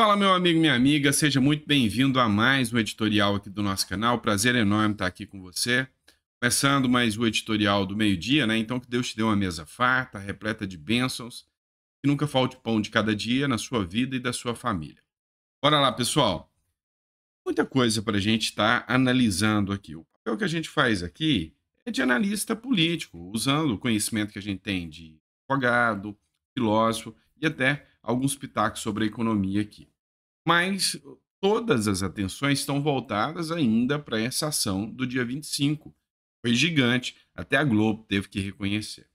Fala, meu amigo, minha amiga, seja muito bem-vindo a mais um editorial aqui do nosso canal. Prazer enorme estar aqui com você. Começando mais o editorial do meio-dia, né? Então, que Deus te dê uma mesa farta, repleta de bênçãos, que nunca falte pão de cada dia na sua vida e da sua família. Bora lá, pessoal. Muita coisa para a gente estar tá analisando aqui. O papel que a gente faz aqui é de analista político, usando o conhecimento que a gente tem de advogado, filósofo e até alguns pitacos sobre a economia aqui. Mas todas as atenções estão voltadas ainda para essa ação do dia 25. Foi gigante, até a Globo teve que reconhecer.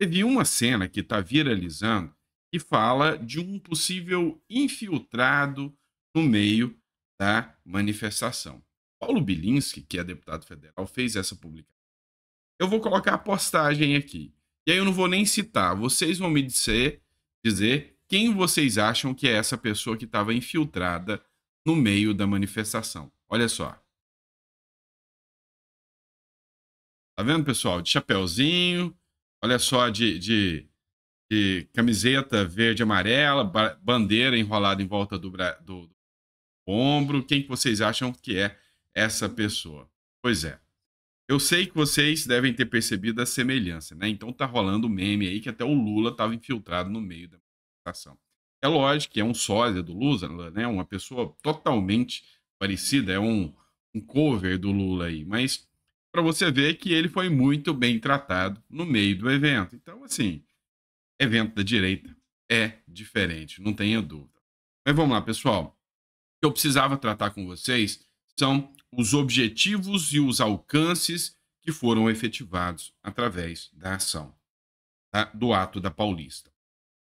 Teve uma cena que está viralizando que fala de um possível infiltrado no meio da manifestação. Paulo Bilinski, que é deputado federal, fez essa publicação. Eu vou colocar a postagem aqui. E aí eu não vou nem citar. Vocês vão me dizer, dizer quem vocês acham que é essa pessoa que estava infiltrada no meio da manifestação. Olha só. Tá vendo, pessoal? De chapéuzinho, olha só, de, de, de camiseta verde amarela, bandeira enrolada em volta do, do, do ombro. Quem que vocês acham que é essa pessoa? Pois é. Eu sei que vocês devem ter percebido a semelhança, né? Então tá rolando um meme aí que até o Lula estava infiltrado no meio da é lógico que é um sósia do Lula, né? Uma pessoa totalmente parecida, é um, um cover do Lula aí, mas para você ver que ele foi muito bem tratado no meio do evento. Então, assim, evento da direita é diferente, não tenha dúvida. Mas vamos lá, pessoal. O que eu precisava tratar com vocês são os objetivos e os alcances que foram efetivados através da ação, tá? do ato da Paulista.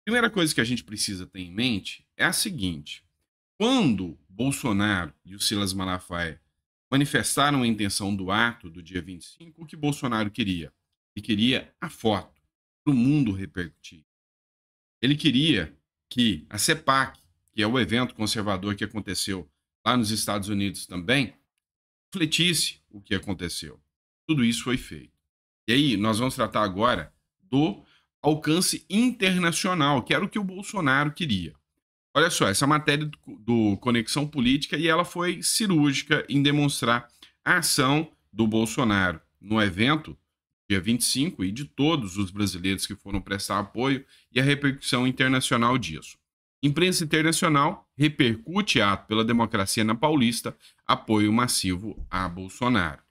Primeira coisa que a gente precisa ter em mente é a seguinte: quando Bolsonaro e o Silas Malafaia manifestaram a intenção do ato do dia 25, o que Bolsonaro queria? Ele queria a foto para o mundo repercutir. Ele queria que a CEPAC, que é o evento conservador que aconteceu lá nos Estados Unidos também, refletisse o que aconteceu. Tudo isso foi feito. E aí, nós vamos tratar agora do alcance internacional, que era o que o Bolsonaro queria. Olha só, essa matéria do, Conexão Política e ela foi cirúrgica em demonstrar a ação do Bolsonaro no evento, dia 25, e de todos os brasileiros que foram prestar apoio e a repercussão internacional disso. Imprensa internacional repercute ato pela democracia na Paulista, apoio massivo a Bolsonaro.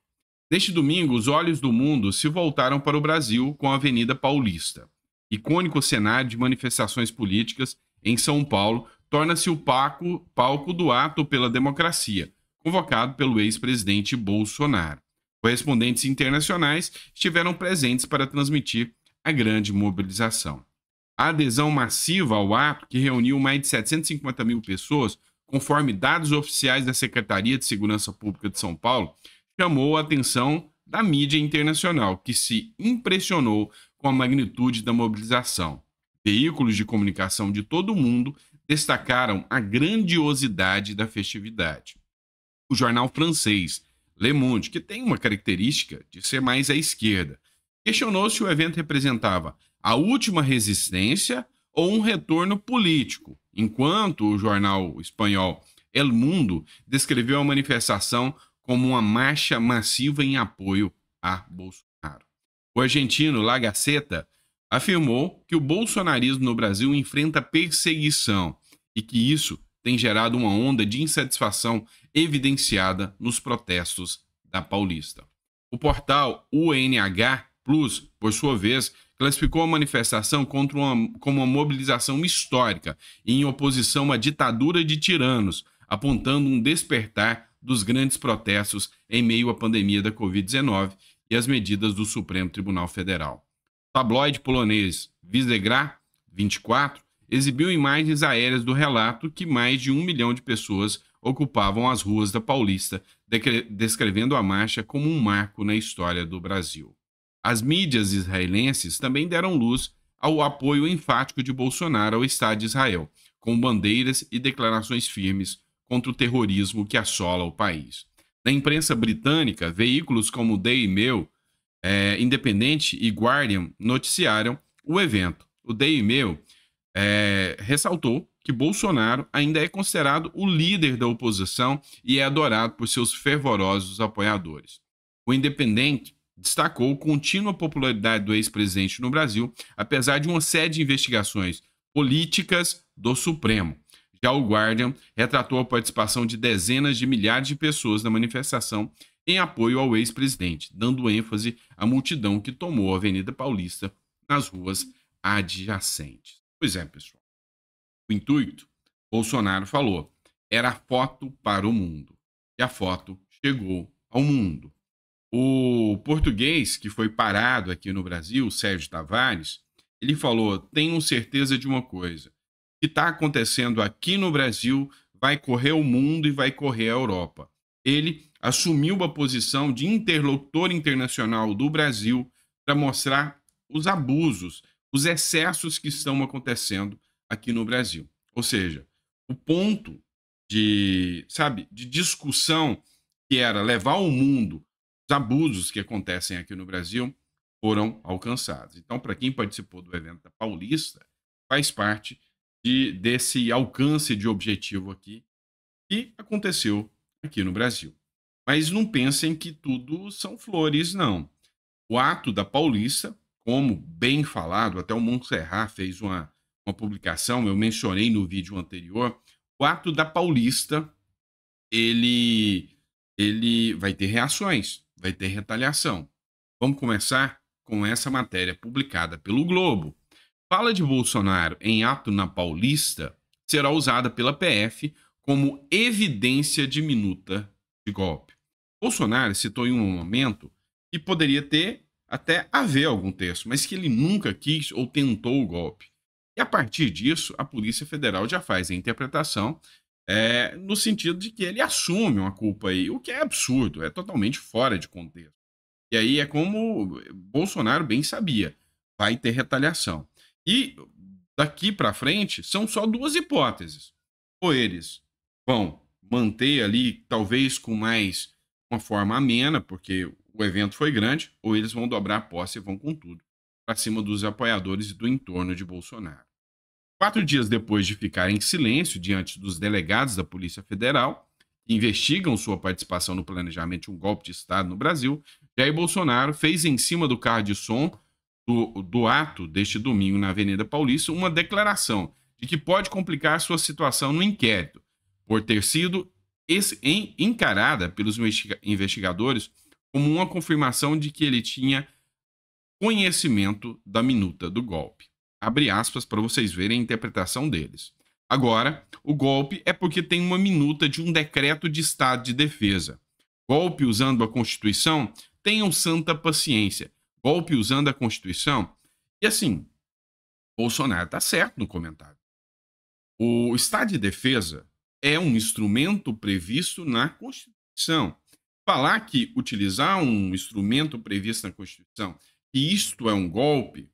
Neste domingo, os olhos do mundo se voltaram para o Brasil com a Avenida Paulista icônico cenário de manifestações políticas em São Paulo torna-se o palco, palco do ato pela democracia, convocado pelo ex-presidente Bolsonaro. Correspondentes internacionais estiveram presentes para transmitir a grande mobilização. A adesão massiva ao ato, que reuniu mais de 750 mil pessoas, conforme dados oficiais da Secretaria de Segurança Pública de São Paulo, chamou a atenção da mídia internacional, que se impressionou com a magnitude da mobilização. Veículos de comunicação de todo o mundo destacaram a grandiosidade da festividade. O jornal francês Le Monde, que tem uma característica de ser mais à esquerda, questionou se o evento representava a última resistência ou um retorno político, enquanto o jornal espanhol El Mundo descreveu a manifestação como uma marcha massiva em apoio a Bolsonaro. O argentino Lagaceta afirmou que o bolsonarismo no Brasil enfrenta perseguição e que isso tem gerado uma onda de insatisfação evidenciada nos protestos da Paulista. O portal UNH Plus, por sua vez, classificou a manifestação contra uma, como uma mobilização histórica e em oposição à ditadura de tiranos, apontando um despertar dos grandes protestos em meio à pandemia da Covid-19 e as medidas do Supremo Tribunal Federal. O tabloide polonês Visegrad 24 exibiu imagens aéreas do relato que mais de um milhão de pessoas ocupavam as ruas da Paulista, descrevendo a marcha como um marco na história do Brasil. As mídias israelenses também deram luz ao apoio enfático de Bolsonaro ao Estado de Israel, com bandeiras e declarações firmes contra o terrorismo que assola o país. Na imprensa britânica, veículos como Daily Mail, é, Independente e Guardian noticiaram o evento. O Daily Mail é, ressaltou que Bolsonaro ainda é considerado o líder da oposição e é adorado por seus fervorosos apoiadores. O Independente destacou contínua popularidade do ex-presidente no Brasil, apesar de uma série de investigações políticas do Supremo. Já o Guardian retratou a participação de dezenas de milhares de pessoas na manifestação em apoio ao ex-presidente, dando ênfase à multidão que tomou a Avenida Paulista nas ruas adjacentes. Pois é, pessoal. O intuito, Bolsonaro falou, era foto para o mundo. E a foto chegou ao mundo. O português que foi parado aqui no Brasil, Sérgio Tavares, ele falou: "Tenho certeza de uma coisa que está acontecendo aqui no Brasil vai correr o mundo e vai correr a Europa. Ele assumiu a posição de interlocutor internacional do Brasil para mostrar os abusos, os excessos que estão acontecendo aqui no Brasil. Ou seja, o ponto de, sabe, de discussão que era levar ao mundo os abusos que acontecem aqui no Brasil foram alcançados. Então, para quem participou do evento da Paulista, faz parte de, desse alcance de objetivo aqui que aconteceu aqui no Brasil. Mas não pensem que tudo são flores, não. O ato da Paulista, como bem falado, até o Montserrat fez uma, uma publicação, eu mencionei no vídeo anterior, o ato da Paulista, ele, ele vai ter reações, vai ter retaliação. Vamos começar com essa matéria publicada pelo Globo. Fala de Bolsonaro em ato na Paulista será usada pela PF como evidência de minuta de golpe. Bolsonaro citou em um momento que poderia ter até haver algum texto, mas que ele nunca quis ou tentou o golpe. E a partir disso, a Polícia Federal já faz a interpretação é, no sentido de que ele assume uma culpa aí, o que é absurdo, é totalmente fora de contexto. E aí é como Bolsonaro bem sabia, vai ter retaliação. E daqui para frente são só duas hipóteses. Ou eles vão manter ali, talvez com mais uma forma amena, porque o evento foi grande, ou eles vão dobrar a posse e vão com tudo para cima dos apoiadores e do entorno de Bolsonaro. Quatro dias depois de ficar em silêncio diante dos delegados da Polícia Federal, que investigam sua participação no planejamento de um golpe de Estado no Brasil, Jair Bolsonaro fez em cima do carro de som do, do ato deste domingo na Avenida Paulista uma declaração de que pode complicar sua situação no inquérito, por ter sido encarada pelos investigadores como uma confirmação de que ele tinha conhecimento da minuta do golpe. Abre aspas para vocês verem a interpretação deles. Agora, o golpe é porque tem uma minuta de um decreto de estado de defesa. Golpe usando a Constituição? Tenham santa paciência golpe usando a Constituição. E assim, Bolsonaro está certo no comentário. O Estado de Defesa é um instrumento previsto na Constituição. Falar que utilizar um instrumento previsto na Constituição, que isto é um golpe,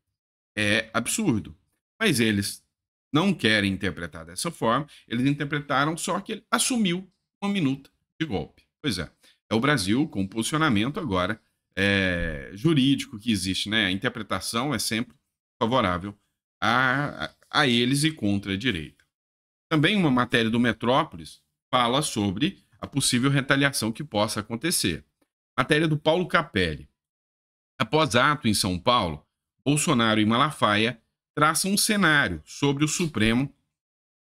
é absurdo. Mas eles não querem interpretar dessa forma, eles interpretaram só que ele assumiu uma minuta de golpe. Pois é, é o Brasil com posicionamento agora é, jurídico que existe, né? A interpretação é sempre favorável a, a eles e contra a direita. Também uma matéria do Metrópolis fala sobre a possível retaliação que possa acontecer. Matéria do Paulo Capelli. Após ato em São Paulo, Bolsonaro e Malafaia traçam um cenário sobre o Supremo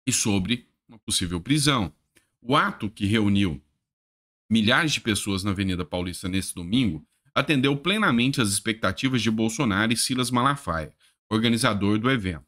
e sobre uma possível prisão. O ato que reuniu milhares de pessoas na Avenida Paulista nesse domingo atendeu plenamente às expectativas de Bolsonaro e Silas Malafaia, organizador do evento.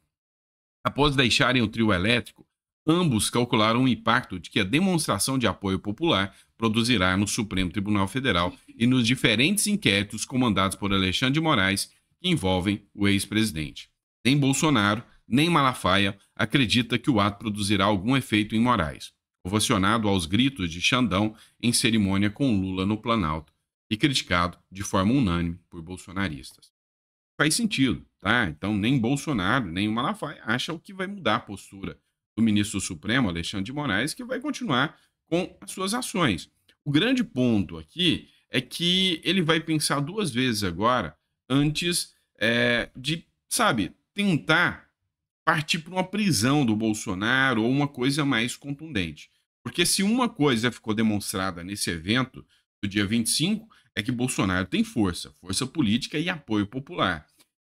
Após deixarem o trio elétrico, ambos calcularam o impacto de que a demonstração de apoio popular produzirá no Supremo Tribunal Federal e nos diferentes inquéritos comandados por Alexandre de Moraes que envolvem o ex-presidente. Nem Bolsonaro, nem Malafaia acredita que o ato produzirá algum efeito em Moraes, ovacionado aos gritos de Xandão em cerimônia com Lula no Planalto e criticado de forma unânime por bolsonaristas. Faz sentido, tá? Então, nem Bolsonaro, nem o Malafaia o que vai mudar a postura do ministro Supremo, Alexandre de Moraes, que vai continuar com as suas ações. O grande ponto aqui é que ele vai pensar duas vezes agora antes é, de, sabe, tentar partir para uma prisão do Bolsonaro ou uma coisa mais contundente. Porque se uma coisa ficou demonstrada nesse evento do dia 25, é que Bolsonaro tem força, força política e apoio popular.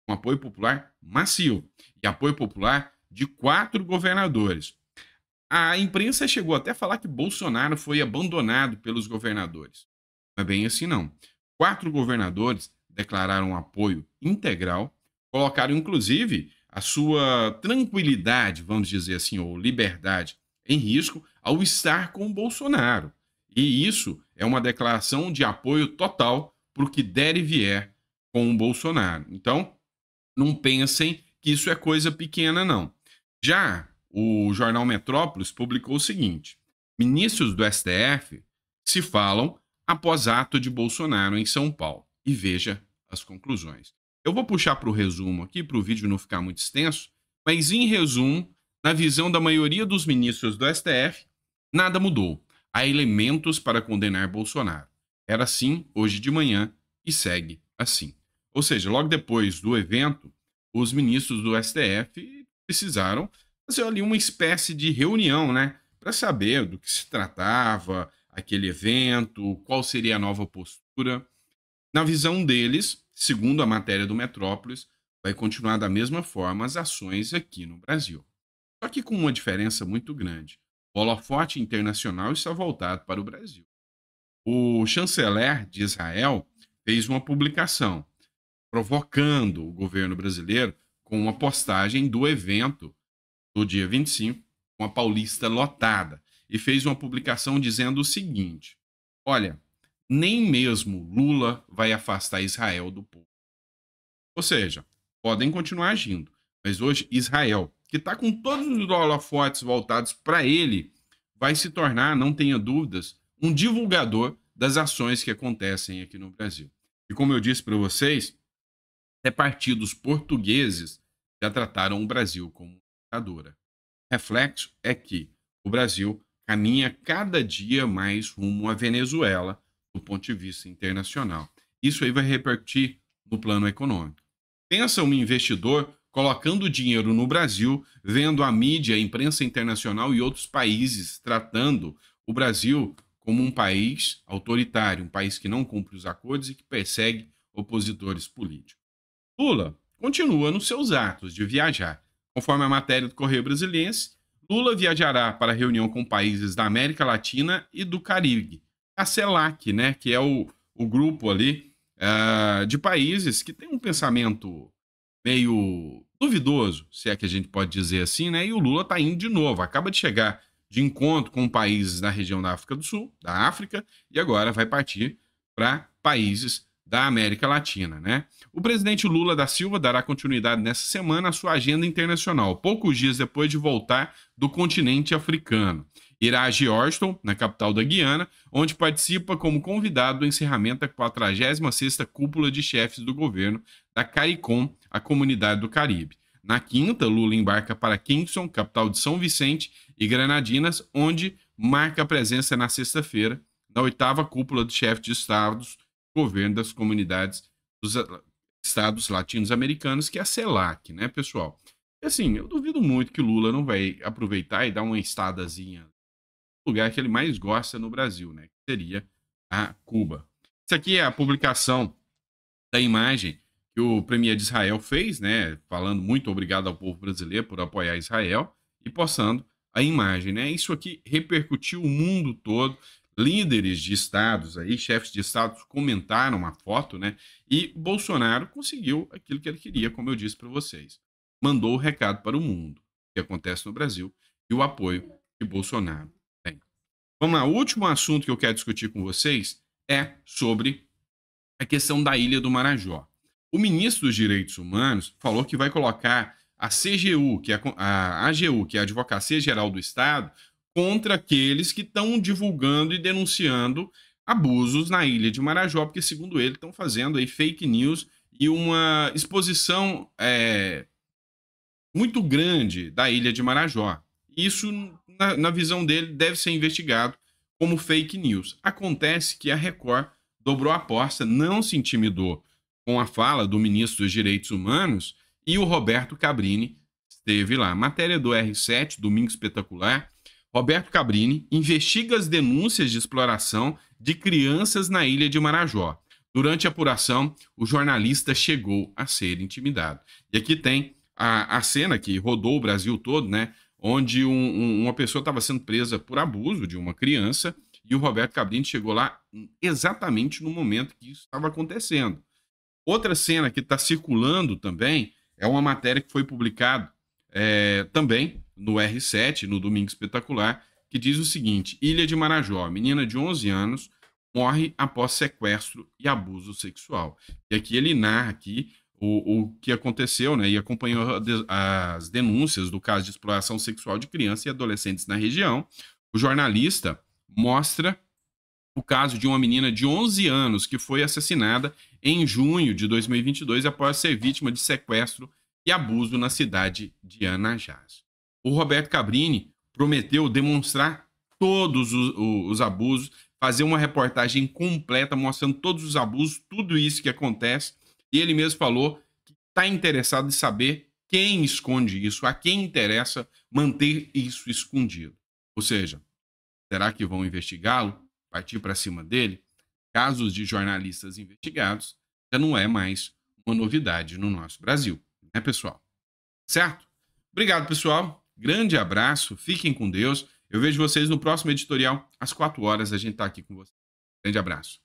Um apoio popular macio e apoio popular de quatro governadores. A imprensa chegou até a falar que Bolsonaro foi abandonado pelos governadores. Não é bem assim, não. Quatro governadores declararam apoio integral, colocaram inclusive a sua tranquilidade, vamos dizer assim, ou liberdade, em risco ao estar com o Bolsonaro. E isso é uma declaração de apoio total para o que der e vier com o Bolsonaro. Então, não pensem que isso é coisa pequena, não. Já o jornal Metrópolis publicou o seguinte: ministros do STF se falam após ato de Bolsonaro em São Paulo. E veja as conclusões. Eu vou puxar para o resumo aqui, para o vídeo não ficar muito extenso, mas em resumo, na visão da maioria dos ministros do STF, nada mudou há elementos para condenar Bolsonaro. Era assim hoje de manhã e segue assim. Ou seja, logo depois do evento, os ministros do STF precisaram fazer ali uma espécie de reunião, né? Para saber do que se tratava aquele evento, qual seria a nova postura. Na visão deles, segundo a matéria do Metrópolis, vai continuar da mesma forma as ações aqui no Brasil. Só que com uma diferença muito grande. O holofote internacional está voltado para o Brasil. O chanceler de Israel fez uma publicação provocando o governo brasileiro com uma postagem do evento do dia 25, com a Paulista lotada, e fez uma publicação dizendo o seguinte: Olha, nem mesmo Lula vai afastar Israel do povo. Ou seja, podem continuar agindo, mas hoje Israel que está com todos os holofotes voltados para ele, vai se tornar, não tenha dúvidas, um divulgador das ações que acontecem aqui no Brasil. E como eu disse para vocês, até partidos portugueses já trataram o Brasil como ditadura. Reflexo é que o Brasil caminha cada dia mais rumo à Venezuela do ponto de vista internacional. Isso aí vai repercutir no plano econômico. Pensa um investidor colocando dinheiro no Brasil, vendo a mídia, a imprensa internacional e outros países tratando o Brasil como um país autoritário, um país que não cumpre os acordos e que persegue opositores políticos. Lula continua nos seus atos de viajar. Conforme a matéria do Correio Brasiliense, Lula viajará para reunião com países da América Latina e do Caribe, a CELAC, né, que é o, o grupo ali uh, de países que tem um pensamento meio duvidoso, se é que a gente pode dizer assim, né? E o Lula está indo de novo, acaba de chegar de encontro com países da região da África do Sul, da África, e agora vai partir para países da América Latina, né? O presidente Lula da Silva dará continuidade nessa semana à sua agenda internacional, poucos dias depois de voltar do continente africano. Irá a Georgetown, na capital da Guiana, onde participa como convidado do encerramento da 46ª cúpula de chefes do governo da CARICOM a comunidade do Caribe. Na quinta, Lula embarca para Kingston, capital de São Vicente e Granadinas, onde marca a presença na sexta-feira, na oitava cúpula do chefe de estados, governo das comunidades dos eh, estados latinos-americanos, que é a CELAC, né, pessoal? E assim, eu duvido muito que Lula não vai aproveitar e dar uma estadazinha no lugar que ele mais gosta no Brasil, né, que seria a Cuba. Isso aqui é a publicação da imagem que o premier de Israel fez, né, falando muito obrigado ao povo brasileiro por apoiar Israel e postando a imagem, né? Isso aqui repercutiu o mundo todo. Líderes de estados aí, chefes de estados comentaram a foto, né? E Bolsonaro conseguiu aquilo que ele queria, como eu disse para vocês. Mandou o recado para o mundo, o que acontece no Brasil, e o apoio que Bolsonaro tem. Vamos lá, o último assunto que eu quero discutir com vocês é sobre a questão da Ilha do Marajó. O ministro dos Direitos Humanos falou que vai colocar a CGU, que é a, AGU, que é a Advocacia Geral do Estado, contra aqueles que estão divulgando e denunciando abusos na ilha de Marajó, porque, segundo ele, estão fazendo aí fake news e uma exposição é, muito grande da ilha de Marajó. Isso, na, na visão dele, deve ser investigado como fake news. Acontece que a Record dobrou a aposta, não se intimidou com a fala do ministro dos Direitos Humanos e o Roberto Cabrini esteve lá. Matéria do R7, Domingo Espetacular. Roberto Cabrini investiga as denúncias de exploração de crianças na ilha de Marajó. Durante a apuração, o jornalista chegou a ser intimidado. E aqui tem a, a cena que rodou o Brasil todo, né? Onde um, um, uma pessoa estava sendo presa por abuso de uma criança e o Roberto Cabrini chegou lá exatamente no momento que isso estava acontecendo. Outra cena que está circulando também é uma matéria que foi publicada é, também no R7, no Domingo Espetacular, que diz o seguinte: Ilha de Marajó, menina de 11 anos morre após sequestro e abuso sexual. E aqui ele narra aqui o, o que aconteceu, né? E acompanhou as denúncias do caso de exploração sexual de crianças e adolescentes na região. O jornalista mostra o caso de uma menina de 11 anos que foi assassinada em junho de 2022 após ser vítima de sequestro e abuso na cidade de Anajás. O Roberto Cabrini prometeu demonstrar todos os, os abusos, fazer uma reportagem completa mostrando todos os abusos, tudo isso que acontece. E ele mesmo falou que está interessado em saber quem esconde isso, a quem interessa manter isso escondido. Ou seja, será que vão investigá-lo? partir para cima dele, casos de jornalistas investigados, já não é mais uma novidade no nosso Brasil, né, pessoal? Certo? Obrigado, pessoal. Grande abraço, fiquem com Deus. Eu vejo vocês no próximo editorial, às 4 horas, a gente está aqui com vocês. Grande abraço.